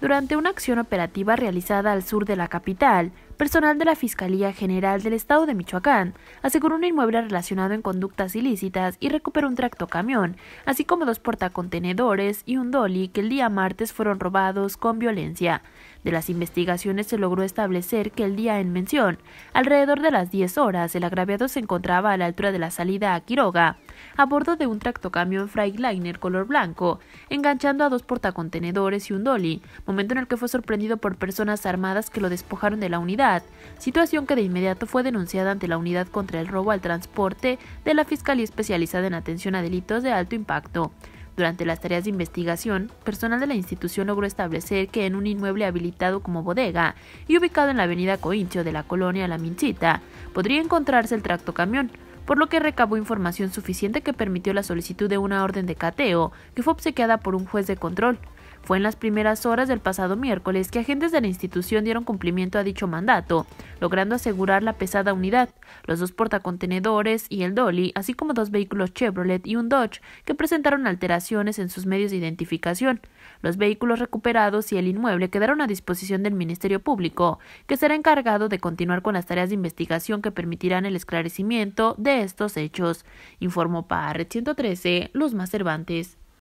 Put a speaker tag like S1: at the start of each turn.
S1: Durante una acción operativa realizada al sur de la capital, personal de la Fiscalía General del Estado de Michoacán aseguró un inmueble relacionado en conductas ilícitas y recuperó un tractocamión, así como dos portacontenedores y un dolly que el día martes fueron robados con violencia. De las investigaciones se logró establecer que el día en mención, alrededor de las 10 horas, el agraviado se encontraba a la altura de la salida a Quiroga, a bordo de un tractocamión Freightliner color blanco, enganchando a dos portacontenedores y un dolly, momento en el que fue sorprendido por personas armadas que lo despojaron de la unidad, situación que de inmediato fue denunciada ante la Unidad contra el Robo al Transporte de la Fiscalía Especializada en Atención a Delitos de Alto Impacto. Durante las tareas de investigación, personal de la institución logró establecer que en un inmueble habilitado como bodega y ubicado en la avenida Coincho de la colonia La Minchita, podría encontrarse el tracto camión, por lo que recabó información suficiente que permitió la solicitud de una orden de cateo que fue obsequiada por un juez de control. Fue en las primeras horas del pasado miércoles que agentes de la institución dieron cumplimiento a dicho mandato, logrando asegurar la pesada unidad, los dos portacontenedores y el dolly, así como dos vehículos Chevrolet y un Dodge, que presentaron alteraciones en sus medios de identificación. Los vehículos recuperados y el inmueble quedaron a disposición del Ministerio Público, que será encargado de continuar con las tareas de investigación que permitirán el esclarecimiento de estos hechos, informó PAR 113 más Cervantes.